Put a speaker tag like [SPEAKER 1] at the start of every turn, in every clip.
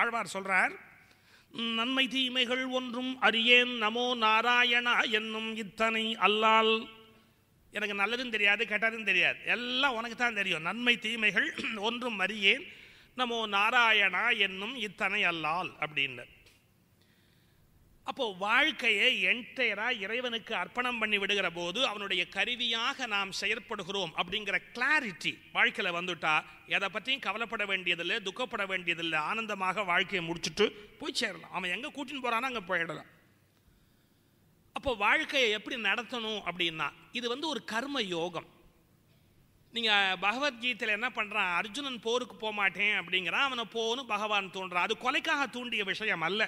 [SPEAKER 1] ஆழ்வார் சொல்கிறார் நன்மை தீமைகள் ஒன்றும் அறியேன் நமோ நாராயணா என்னும் இத்தனை அல்லால் எனக்கு நல்லதும் தெரியாது கெட்டதும் தெரியாது எல்லாம் உனக்கு தான் தெரியும் நன்மை தீமைகள் ஒன்றும் அறியேன் நமோ நாராயணா என்னும் இத்தனை அல்லால் அப்படின்னு அப்போ வாழ்க்கையை என்டையரா இறைவனுக்கு அர்ப்பணம் பண்ணி விடுகிற போது அவனுடைய கருவியாக நாம் செயற்படுகிறோம் அப்படிங்கிற கிளாரிட்டி வாழ்க்கையில் வந்துட்டா எதை பற்றியும் கவலைப்பட வேண்டியதில்லை துக்கப்பட வேண்டியதில்லை ஆனந்தமாக வாழ்க்கையை முடிச்சுட்டு போய் சேரலாம் அவன் எங்கே கூட்டின்னு போகிறானோ அங்கே போயிடலாம் அப்போ வாழ்க்கையை எப்படி நடத்தணும் அப்படின்னா இது வந்து ஒரு கர்ம யோகம் நீங்கள் பகவத்கீதையில் என்ன பண்ணுறான் அர்ஜுனன் போருக்கு போக மாட்டேன் அப்படிங்கிறான் அவனை போகணும் பகவான் தோன்றான் அது கொலைக்காக தூண்டிய விஷயம் அல்ல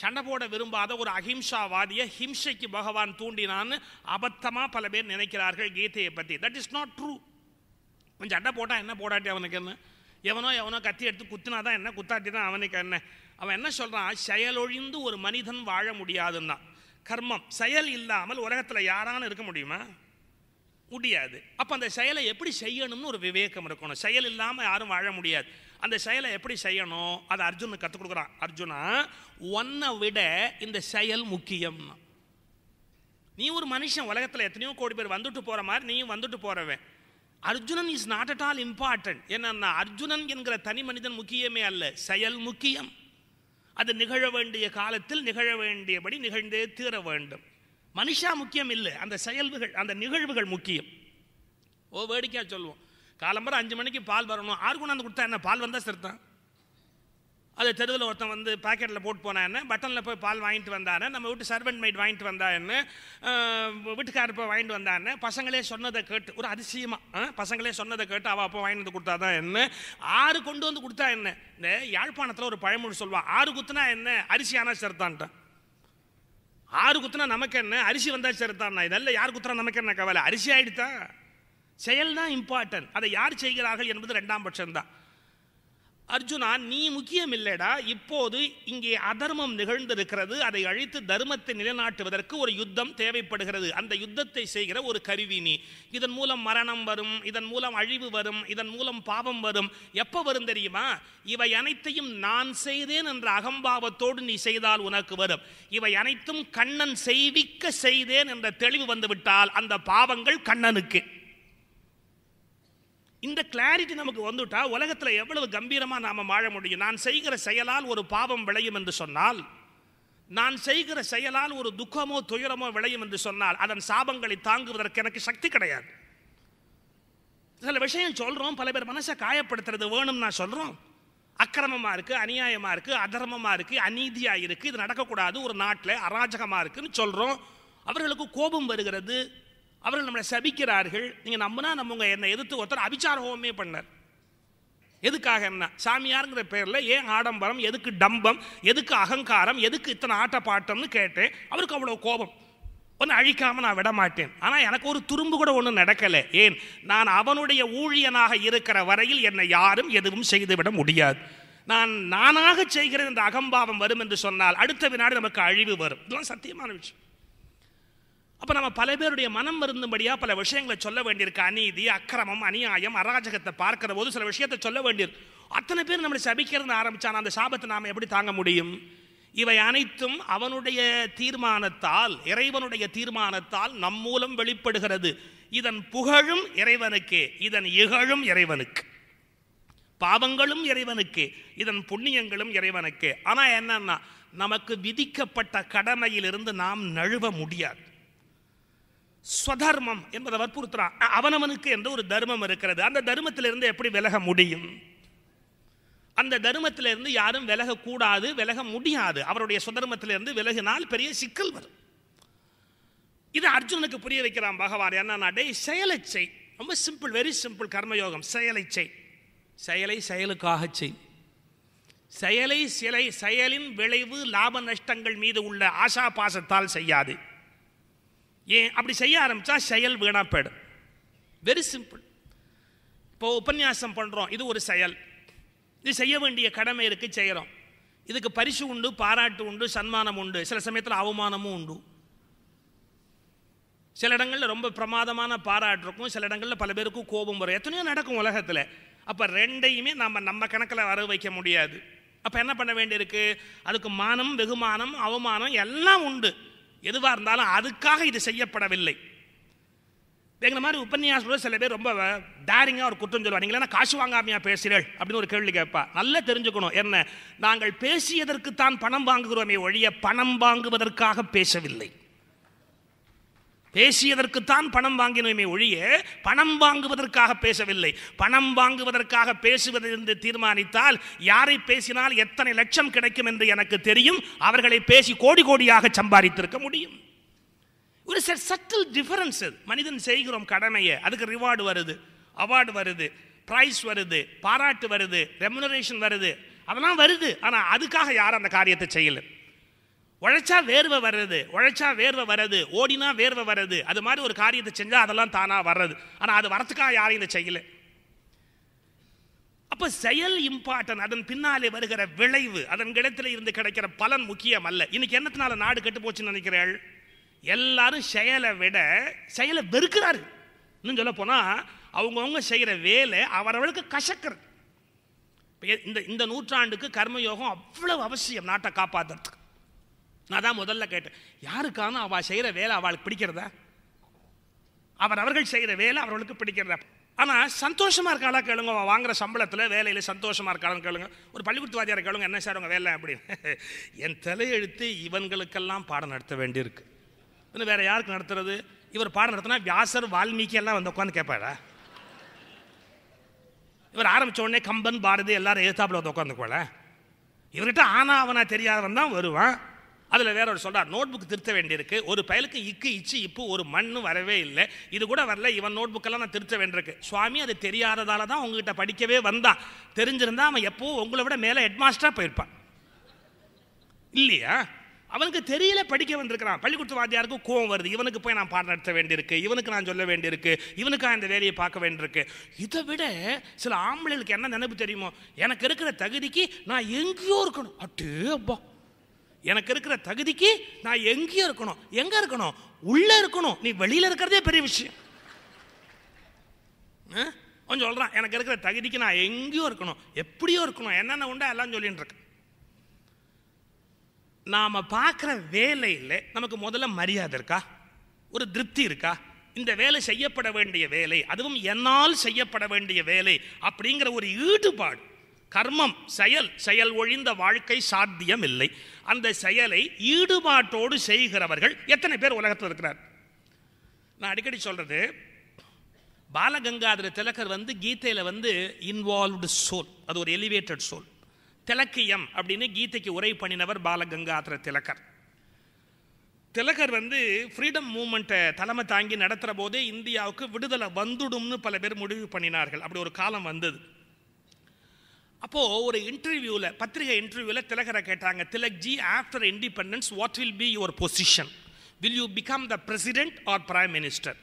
[SPEAKER 1] சண்டை போட விரும்பாத ஒரு அஹிம்சாவாதிய ஹிம்சைக்கு பகவான் தூண்டினான்னு அபத்தமாக பல பேர் நினைக்கிறார்கள் கீதையை பற்றி தட் இஸ் நாட் ட்ரூ கொஞ்சம் சண்டை போட்டால் என்ன போடாட்டி அவனுக்கு என்ன எவனோ எவனோ கத்தி எடுத்து குத்தினா தான் என்ன குத்தாட்டி தான் அவனுக்கு என்ன அவன் என்ன சொல்கிறான் செயலொழிந்து ஒரு மனிதன் வாழ முடியாதுன்னா கர்மம் செயல் இல்லாமல் உலகத்தில் யாரானு இருக்க முடியுமா முடியாது அப்போ அந்த செயலை எப்படி செய்யணும்னு ஒரு விவேகம் இருக்கணும் செயல் இல்லாமல் யாரும் வாழ முடியாது அந்த செயலை எப்படி செய்யணும் அதை அர்ஜுனுக்கு கற்றுக் கொடுக்குறான் அர்ஜுனா ஒன்னை விட இந்த செயல் முக்கியம் நீ ஒரு மனுஷன் உலகத்தில் எத்தனையோ கோடி பேர் வந்துட்டு போகிற மாதிரி நீயும் வந்துட்டு போகிறவன் Arjunan is not at all important ஏன்னா அர்ஜுனன் என்கிற தனி மனிதன் முக்கியமே அல்ல செயல் முக்கியம் அது நிகழ வேண்டிய காலத்தில் நிகழ வேண்டியபடி நிகழ்ந்தே தீர வேண்டும் மனுஷா முக்கியம் இல்லை அந்த செயல்புகள் அந்த நிகழ்வுகள் முக்கியம் ஓ வேடிக்கையாக சொல்லுவோம் காலம்பரம் அஞ்சு மணிக்கு பால் வரணும் ஆறு கொண்டாந்து கொடுத்தா என்ன பால் வந்தால் சிறுத்தான் அது தெருவில் ஒருத்தன் வந்து பாக்கெட்டில் போட்டு போனா என்ன பட்டனில் போய் பால் வாங்கிட்டு வந்தானே நம்ம வீட்டு சர்வெண்ட் மைட் வாங்கிட்டு வந்தான்னு வீட்டுக்காரர் போய் வாங்கிட்டு வந்தானே பசங்களே சொன்னதை கேட்டு ஒரு அதிசயமாக பசங்களே சொன்னதை கேட்டு அவள் அப்போ வாங்கிட்டு வந்து கொடுத்தா தான் என்ன ஆறு கொண்டு வந்து கொடுத்தா என்ன இந்த யாழ்ப்பாணத்தில் ஒரு பழமொழி சொல்லுவான் ஆறு குத்துனா என்ன அரிசி ஆனால் சிறுத்தான்ட்டான் ஆறு குத்துனா நமக்கு என்ன அரிசி வந்தால் சேர்த்தான்னா இதெல்லாம் யார் குத்துறா நமக்கு என்ன கவலை அரிசி ஆகிடுதான் செயல் தான் இம்பார்ட்டன்ட் அதை யார் செய்கிறார்கள் என்பது ரெண்டாம் பட்சம்தான் அர்ஜுனா நீ முக்கியம் இல்லைடா இப்போது இங்கே அதர்மம் நிகழ்ந்திருக்கிறது அதை அழித்து தர்மத்தை நிலைநாட்டுவதற்கு ஒரு யுத்தம் தேவைப்படுகிறது அந்த யுத்தத்தை செய்கிற ஒரு கருவி நீ இதன் மூலம் மரணம் வரும் இதன் மூலம் அழிவு வரும் இதன் மூலம் பாவம் வரும் எப்போ வரும் தெரியுமா இவை அனைத்தையும் நான் செய்தேன் என்ற அகம்பாவத்தோடு நீ செய்தால் உனக்கு வரும் இவை அனைத்தும் கண்ணன் செய்விக்க செய்தேன் என்ற தெளிவு வந்துவிட்டால் அந்த பாவங்கள் கண்ணனுக்கு இந்த கிளாரிட்டி நமக்கு வந்துட்டா உலகத்தில் எவ்வளவு கம்பீரமாக நாம் வாழ முடியும் நான் செய்கிற செயலால் ஒரு பாவம் விளையும் என்று சொன்னால் நான் செய்கிற செயலால் ஒரு துக்கமோ துயரமோ விளையும் என்று சொன்னால் அதன் சாபங்களை தாங்குவதற்கு எனக்கு சக்தி கிடையாது சில விஷயம் சொல்கிறோம் பல பேர் மனசை காயப்படுத்துறது வேணும் நான் சொல்கிறோம் அக்கிரமமாக இருக்குது அநியாயமாக இருக்குது அதர்மமாக இருக்குது அநீதியாக இருக்குது இது நடக்கக்கூடாது ஒரு நாட்டில் அராஜகமாக இருக்குதுன்னு சொல்கிறோம் அவர்களுக்கு கோபம் வருகிறது அவர்கள் நம்மளை சபிக்கிறார்கள் நீங்கள் நம்பினா நம்ம உங்கள் என்னை எதிர்த்து ஒருத்தர் அபிச்சார ஹோமமே பண்ணார் எதுக்காக என்ன சாமியாருங்கிற பேரில் ஏன் ஆடம்பரம் எதுக்கு டம்பம் எதுக்கு அகங்காரம் எதுக்கு இத்தனை ஆட்ட பாட்டம்னு கேட்டேன் அவருக்கு அவ்வளோ கோபம் ஒன்று அழிக்காமல் நான் விடமாட்டேன் ஆனால் எனக்கு ஒரு துரும்பு கூட ஒன்றும் நடக்கலை ஏன் நான் அவனுடைய ஊழியனாக இருக்கிற வரையில் என்னை யாரும் எதுவும் செய்துவிட முடியாது நான் நானாக செய்கிற இந்த அகம்பாவம் வரும் என்று சொன்னால் அடுத்த வினாடி நமக்கு அழிவு வரும் இதெல்லாம் சத்தியமான விஷயம் அப்போ நம்ம பல பேருடைய மனம் வருந்தும்படியாக பல விஷயங்களை சொல்ல வேண்டியிருக்கு அநீதி அக்கிரமம் அநியாயம் அராஜகத்தை பார்க்கிற போது சில விஷயத்தை சொல்ல வேண்டியிருக்கு அத்தனை பேர் நம்மளை சபிக்கிறது ஆரம்பித்தான் அந்த சாபத்தை நாம் எப்படி தாங்க முடியும் இவை அனைத்தும் அவனுடைய தீர்மானத்தால் இறைவனுடைய தீர்மானத்தால் நம் மூலம் வெளிப்படுகிறது இதன் புகழும் இறைவனுக்கே இதன் இகழும் இறைவனுக்கு பாவங்களும் இறைவனுக்கு இதன் புண்ணியங்களும் இறைவனுக்கு ஆனால் என்னன்னா நமக்கு விதிக்கப்பட்ட கடமையிலிருந்து நாம் நழுவ முடியாது ஸ்வதர்மம் என்பதை வற்புறுத்துறான் அவனவனுக்கு என்ற ஒரு தர்மம் இருக்கிறது அந்த தர்மத்திலிருந்து எப்படி விலக முடியும் அந்த தர்மத்திலிருந்து யாரும் விலகக்கூடாது விலக முடியாது அவருடைய சுதர்மத்திலிருந்து விலகினால் பெரிய சிக்கல் வரும் இது அர்ஜுனுக்கு புரிய வைக்கிறான் பகவான் என்னன்னா டே செயலை செய் ரொம்ப சிம்பிள் வெரி சிம்பிள் கர்மயோகம் செயலை செய் செயலை செயலுக்காக செய் செயலை சிலை செயலின் விளைவு லாப நஷ்டங்கள் மீது உள்ள ஆசா பாசத்தால் செய்யாது ஏன் அப்படி செய்ய ஆரம்பித்தா செயல் வீணாக போயிடும் வெரி சிம்பிள் இப்போ உபன்யாசம் பண்ணுறோம் இது ஒரு செயல் இது செய்ய வேண்டிய கடமை இருக்குது செய்கிறோம் இதுக்கு பரிசு உண்டு பாராட்டு உண்டு சன்மானம் உண்டு சில சமயத்தில் அவமானமும் உண்டு சில இடங்களில் ரொம்ப பிரமாதமான பாராட்டு இருக்கும் சில இடங்களில் பல பேருக்கும் கோபம் வரும் எத்தனையோ நடக்கும் உலகத்தில் அப்போ ரெண்டையுமே நம்ம நம்ம கணக்கில் வர வைக்க முடியாது அப்போ என்ன பண்ண வேண்டியிருக்கு அதுக்கு மானம் வெகுமானம் அவமானம் எல்லாம் உண்டு எதுவாக இருந்தாலும் அதுக்காக இது செய்யப்படவில்லை எங்களை மாதிரி உபன்யாசம் சில பேர் ரொம்ப டேரிங்காக ஒரு குற்றம் சொல்லுவார் நீங்களா காசு வாங்காமையா பேசுகிறேள் அப்படின்னு ஒரு கேள்வி கேட்பா நல்லா தெரிஞ்சுக்கணும் என்ன நாங்கள் பேசியதற்கு தான் பணம் வாங்குகிறோமே ஒழிய பணம் வாங்குவதற்காக பேசவில்லை பேசியதற்குத்தான் பணம் வாங்கினோமே ஒழிய பணம் வாங்குவதற்காக பேசவில்லை பணம் வாங்குவதற்காக பேசுவது என்று தீர்மானித்தால் யாரை பேசினால் எத்தனை லட்சம் கிடைக்கும் என்று எனக்கு தெரியும் அவர்களை பேசி கோடி கோடியாக சம்பாதித்திருக்க முடியும் ஒரு சில சட்டில் டிஃபரன்ஸ் மனிதன் செய்கிறோம் கடமையை அதுக்கு ரிவார்டு வருது அவார்டு வருது ப்ரைஸ் வருது பாராட்டு வருது ரெமுனரேஷன் வருது அதெல்லாம் வருது ஆனால் அதுக்காக யாரும் அந்த காரியத்தை செய்யலை உழைச்சா வேர்வை வர்றது உழைச்சா வேர்வை வர்றது ஓடினா வேர்வை வர்றது அது மாதிரி ஒரு காரியத்தை செஞ்சால் அதெல்லாம் தானாக வர்றது ஆனால் அது வரத்துக்காக யாரையும் இதை செய்யலை அப்போ செயல் இம்பார்ட்டன் அதன் பின்னாலே வருகிற விளைவு அதன் இடத்துல இருந்து கிடைக்கிற பலன் முக்கியம் அல்ல இன்னைக்கு என்னத்தினால நாடு கெட்டு போச்சுன்னு நினைக்கிறாள் எல்லாரும் செயலை விட செயலை வெறுக்கிறாரு இன்னும் சொல்ல போனால் அவங்கவுங்க செய்கிற வேலை அவரவளுக்கு கசக்கிறது இந்த இந்த நூற்றாண்டுக்கு கர்மயோகம் அவ்வளவு அவசியம் நாட்டை காப்பாற்றுறதுக்கு நான் தான் முதல்ல கேட்டேன் யாருக்கானும் அவள் செய்கிற வேலை அவளுக்கு பிடிக்கிறதா அவர் அவர்கள் செய்கிற வேலை அவர்களுக்கு பிடிக்கிறதா ஆனால் சந்தோஷமாக இருக்காளா கேளுங்க அவள் வாங்குகிற சம்பளத்தில் வேலையில் சந்தோஷமாக இருக்காளான்னு கேளுங்க ஒரு பள்ளிக்கூடத்து கேளுங்க என்ன சார் உங்கள் வேலை அப்படின்னு என் தலையெழுத்து இவன்களுக்கெல்லாம் பாடம் நடத்த வேண்டியிருக்கு இன்னும் வேறு யாருக்கு நடத்துறது இவர் பாடம் நடத்தினா வியாசர் வால்மீகி எல்லாம் வந்து உட்காந்து கேட்பாரா இவர் ஆரம்பித்த உடனே கம்பன் பாரதி எல்லாரும் எழுத்தாப்பில் வந்து உட்காந்துக்கோல இவர்கிட்ட ஆனா அவனா தெரியாதவன் தான் வருவான் அதில் வேற ஒரு சொல்கிறார் நோட் புக் திருத்த வேண்டியிருக்கு ஒரு பயலுக்கு இக்கு இச்சு இப்பு ஒரு மண்ணு வரவே இல்லை இது கூட வரல இவன் நோட் புக்கெல்லாம் நான் திருத்த வேண்டியிருக்கு சுவாமி அது தெரியாததால தான் உங்ககிட்ட படிக்கவே வந்தான் தெரிஞ்சிருந்தா அவன் எப்போ உங்களை விட மேலே ஹெட்மாஸ்டராக போயிருப்பான் இல்லையா அவனுக்கு தெரியல படிக்க வந்திருக்கிறான் பள்ளிக்கூடத்து வாத்தியாருக்கு கோவம் வருது இவனுக்கு போய் நான் பாடம் நடத்த வேண்டியிருக்கு இவனுக்கு நான் சொல்ல வேண்டியிருக்கு இவனுக்காக இந்த வேலையை பார்க்க வேண்டியிருக்கு இதை விட சில ஆம்பளைகளுக்கு என்ன நினைப்பு தெரியுமோ எனக்கு இருக்கிற தகுதிக்கு நான் எங்கேயோ இருக்கணும் அட்டே அப்பா எனக்கு இருக்கிற தகுதிக்கு நான் எங்கேயும் இருக்கணும் எங்கே இருக்கணும் உள்ளே இருக்கணும் நீ வெளியில் இருக்கிறதே பெரிய விஷயம் கொஞ்சம் சொல்கிறான் எனக்கு இருக்கிற தகுதிக்கு நான் எங்கேயும் இருக்கணும் எப்படியோ இருக்கணும் என்னென்ன உண்டா எல்லாம் சொல்லிட்டு இருக்கேன் நாம் பார்க்குற வேலையில் நமக்கு முதல்ல மரியாதை இருக்கா ஒரு திருப்தி இருக்கா இந்த வேலை செய்யப்பட வேண்டிய வேலை அதுவும் என்னால் செய்யப்பட வேண்டிய வேலை அப்படிங்கிற ஒரு ஈடுபாடு கர்மம் செயல் செயல் ஒழிந்த வாழ்க்கை சாத்தியம் இல்லை அந்த செயலை ஈடுபாட்டோடு செய்கிறவர்கள் எத்தனை பேர் உலகத்தில் இருக்கிறார் நான் அடிக்கடி சொல்கிறது பாலகங்காதர திலக்கர் வந்து கீதையில் வந்து இன்வால்வ்டு சோல் அது ஒரு எலிவேட்டட் சோல் திலக்கியம் அப்படின்னு கீதைக்கு உரை பண்ணினவர் பாலகங்காதர திலக்கர் திலகர் வந்து ஃப்ரீடம் மூமெண்ட்டை தலைமை தாங்கி நடத்துகிற போதே இந்தியாவுக்கு விடுதலை வந்துடும்னு பல பேர் முடிவு பண்ணினார்கள் அப்படி ஒரு காலம் வந்தது அப்போது ஒரு இன்டர்வியூவில் பத்திரிகை இன்டர்வியூவில் திலகரை கேட்டாங்க Tilakji after independence what will be your position will you become the president or prime minister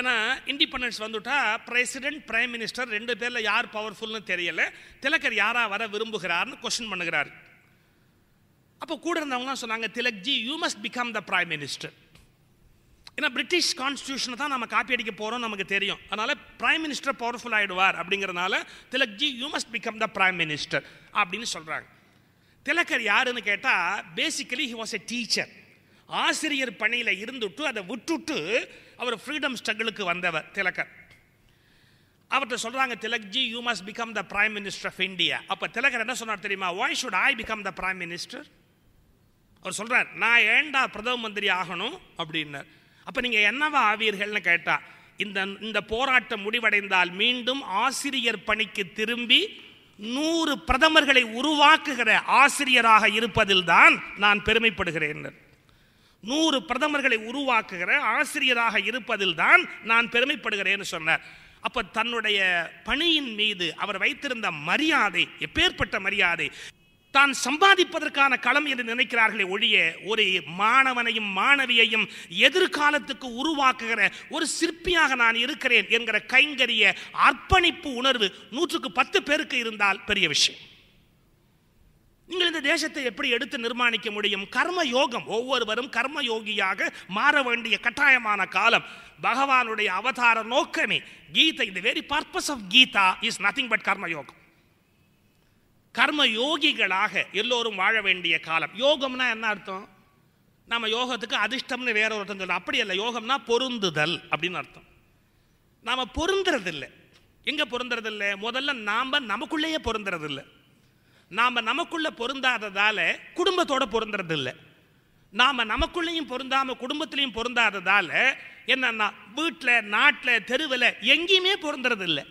[SPEAKER 1] ஏன்னா இண்டிபெண்டன்ஸ் வந்துட்டா பிரசிடென்ட் பிரைம் மினிஸ்டர் ரெண்டு பேரில் யார் பவர்ஃபுல்னு தெரியல திலகர் யாராக வர விரும்புகிறார்னு கொஷின் பண்ணுகிறார் அப்போ கூட இருந்தவங்களாம் சொன்னாங்க Tilakji you must become the prime minister ஏன்னா பிரிட்டிஷ் கான்ஸ்டியூஷனை தான் நம்ம காப்பி அடிக்க போகிறோம் நமக்கு தெரியும் அதனால் பிரைம் மினிஸ்டர் பவர்ஃபுல் ஆகிடுவார் அப்படிங்கிறனால Tilakji you must become the prime minister அப்படின்னு சொல்கிறாங்க திலக்கர் யாருன்னு கேட்டால் basically he was a teacher ஆசிரியர் பணியில் இருந்துட்டு அதை விட்டுட்டு அவர் ஃப்ரீடம் ஸ்ட்ரகிளுக்கு வந்தவர் திலக்கர் அவர்கிட்ட சொல்கிறாங்க Tilakji you must become the prime minister of India அப்போ திலக்கர் என்ன சொன்னார் தெரியுமா why should I become the prime minister அவர் சொல்கிறார் நான் ஏண்டா பிரதம மந்திரி ஆகணும் அப்படின்னார் அப்போ நீங்கள் என்னவா ஆவீர்கள்னு கேட்டால் இந்த இந்த போராட்டம் முடிவடைந்தால் மீண்டும் ஆசிரியர் பணிக்கு திரும்பி நூறு பிரதமர்களை உருவாக்குகிற ஆசிரியராக இருப்பதில்தான் நான் பெருமைப்படுகிறேன் நூறு பிரதமர்களை உருவாக்குகிற ஆசிரியராக இருப்பதில்தான் நான் பெருமைப்படுகிறேன்னு சொன்னார் அப்போ தன்னுடைய பணியின் மீது அவர் வைத்திருந்த மரியாதை எப்பேற்பட்ட மரியாதை தான் சம்பாதிப்பதற்கான களம் என்று நினைக்கிறார்களே ஒழிய ஒரு மாணவனையும் மாணவியையும் எதிர்காலத்துக்கு உருவாக்குகிற ஒரு சிற்பியாக நான் இருக்கிறேன் என்கிற கைங்கரிய அர்ப்பணிப்பு உணர்வு நூற்றுக்கு பத்து பேருக்கு இருந்தால் பெரிய விஷயம் நீங்கள் இந்த தேசத்தை எப்படி எடுத்து நிர்மாணிக்க முடியும் கர்ம யோகம் ஒவ்வொருவரும் கர்ம யோகியாக மாற வேண்டிய கட்டாயமான காலம் பகவானுடைய அவதார நோக்கமே கீதை இந்த very purpose of Gita is nothing but கர்மயோகம் கர்ம யோகிகளாக எல்லோரும் வாழ வேண்டிய காலம் யோகம்னா என்ன அர்த்தம் நம்ம யோகத்துக்கு அதிர்ஷ்டம்னு வேற ஒருத்தம் சொல்லலாம் அப்படி இல்லை யோகம்னா பொருந்துதல் அப்படின்னு அர்த்தம் நாம் பொருந்துறதில்லை எங்கே பொருந்துறதில்லை முதல்ல நாம் நமக்குள்ளேயே பொருந்துறதில்லை நாம் நமக்குள்ளே பொருந்தாததால் குடும்பத்தோட பொருந்துறதில்லை நாம் நமக்குள்ளேயும் பொருந்தாமல் குடும்பத்துலேயும் பொருந்தாததால் என்னென்னா வீட்டில் நாட்டில் தெருவில் எங்கேயுமே பொருந்துறதில்லை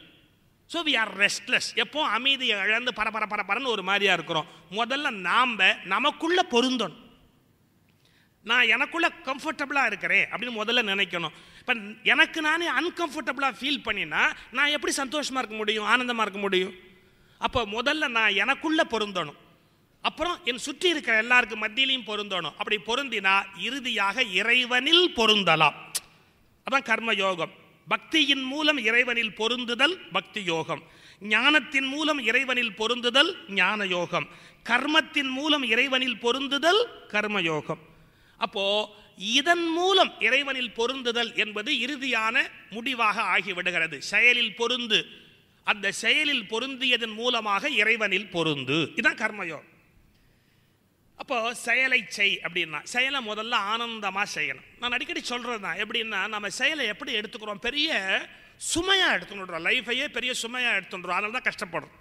[SPEAKER 1] ஸோ வி ஆர் ரெஸ்ட்லெஸ் எப்போ அமைதியை இழந்து பரபர பரபரன்னு ஒரு மாதிரியாக இருக்கிறோம் முதல்ல நாம் நமக்குள்ளே பொருந்தணும் நான் எனக்குள்ளே கம்ஃபர்டபுளாக இருக்கிறேன் அப்படின்னு முதல்ல நினைக்கணும் இப்போ எனக்கு நானே அன்கம்ஃபர்டபுளாக ஃபீல் பண்ணினா நான் எப்படி சந்தோஷமாக இருக்க முடியும் ஆனந்தமாக இருக்க முடியும் அப்போ முதல்ல நான் எனக்குள்ளே பொருந்தணும் அப்புறம் என் சுற்றி இருக்கிற எல்லாருக்கு மத்தியிலையும் பொருந்தணும் அப்படி பொருந்தினா இறுதியாக இறைவனில் பொருந்தலாம் அதான் கர்ம யோகம் பக்தியின் மூலம் இறைவனில் பொருந்துதல் பக்தி யோகம் ஞானத்தின் மூலம் இறைவனில் பொருந்துதல் ஞான யோகம் கர்மத்தின் மூலம் இறைவனில் பொருந்துதல் கர்மயோகம் அப்போ இதன் மூலம் இறைவனில் பொருந்துதல் என்பது இறுதியான முடிவாக ஆகிவிடுகிறது செயலில் பொருந்து அந்த செயலில் பொருந்தியதன் மூலமாக இறைவனில் பொருந்து இதுதான் கர்மயோகம் அப்போ செயலை செய் அப்படின்னா செயலை முதல்ல ஆனந்தமாக செய்யணும் நான் அடிக்கடி சொல்கிறது தான் எப்படின்னா நம்ம செயலை எப்படி எடுத்துக்கிறோம் பெரிய சுமையாக எடுத்துக்கிட்டுறோம் லைஃபையே பெரிய சுமையாக எடுத்துட்டுறோம் அதனால தான் கஷ்டப்படுறோம்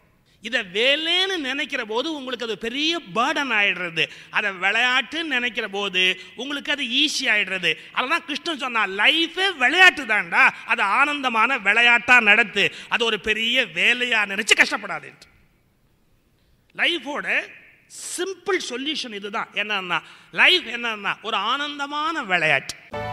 [SPEAKER 1] இதை வேலைன்னு நினைக்கிற போது உங்களுக்கு அது பெரிய பேர்டன் ஆகிடுறது அதை விளையாட்டுன்னு நினைக்கிற போது உங்களுக்கு அது ஈஸி ஆகிடுறது அதெல்லாம் கிருஷ்ணன் சொன்னால் லைஃபே விளையாட்டு தான்டா அது ஆனந்தமான விளையாட்டாக நடத்து அது ஒரு பெரிய வேலையாக நினச்சி கஷ்டப்படாது லைஃபோட சிம்பிள் சொல்யூஷன் இதுதான் என்னன்னா லைஃப் என்னன்னா ஒரு ஆனந்தமான விளையாட்டு